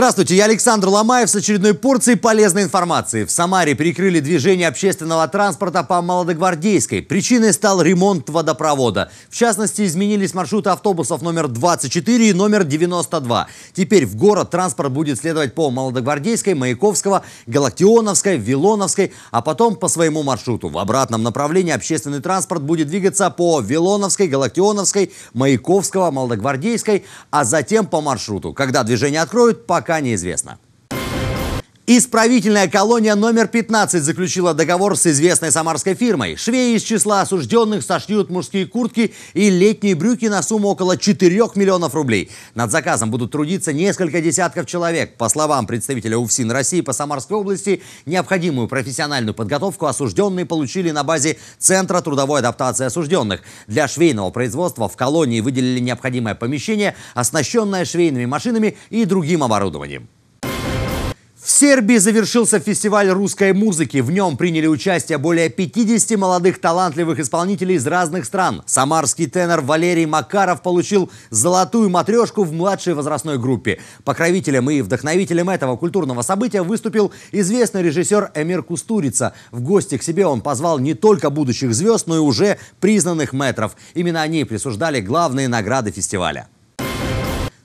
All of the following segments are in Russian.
Здравствуйте, я Александр Ломаев с очередной порцией полезной информации. В Самаре перекрыли движение общественного транспорта по Молодогвардейской. Причиной стал ремонт водопровода. В частности, изменились маршруты автобусов номер 24 и номер 92. Теперь в город транспорт будет следовать по Молодогвардейской, Маяковского, Галактионовской, Вилоновской, а потом по своему маршруту. В обратном направлении общественный транспорт будет двигаться по Вилоновской, Галактионовской, Маяковского, Молодогвардейской, а затем по маршруту. Когда движение откроют, пока пока неизвестно. Исправительная колония номер 15 заключила договор с известной самарской фирмой. Швеи из числа осужденных сошьют мужские куртки и летние брюки на сумму около 4 миллионов рублей. Над заказом будут трудиться несколько десятков человек. По словам представителя УФСИН России по Самарской области, необходимую профессиональную подготовку осужденные получили на базе Центра трудовой адаптации осужденных. Для швейного производства в колонии выделили необходимое помещение, оснащенное швейными машинами и другим оборудованием. В Сербии завершился фестиваль русской музыки. В нем приняли участие более 50 молодых талантливых исполнителей из разных стран. Самарский тенор Валерий Макаров получил золотую матрешку в младшей возрастной группе. Покровителем и вдохновителем этого культурного события выступил известный режиссер Эмир Кустурица. В гости к себе он позвал не только будущих звезд, но и уже признанных метров. Именно они присуждали главные награды фестиваля.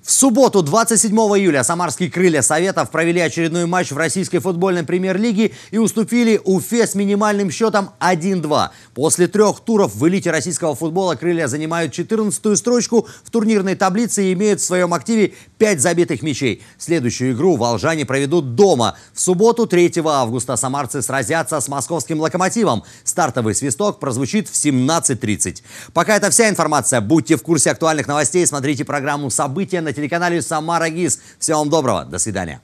В субботу, 27 июля, самарские «Крылья Советов» провели очередной матч в российской футбольной премьер-лиге и уступили Уфе с минимальным счетом 1-2. После трех туров в элите российского футбола «Крылья» занимают 14-ю строчку в турнирной таблице и имеют в своем активе 5 забитых мячей. Следующую игру волжане проведут дома. В субботу, 3 августа, самарцы сразятся с московским «Локомотивом». Стартовый свисток прозвучит в 17.30. Пока это вся информация. Будьте в курсе актуальных новостей, смотрите программу «События» на телеканале «Самара ГИС». Всего вам доброго. До свидания.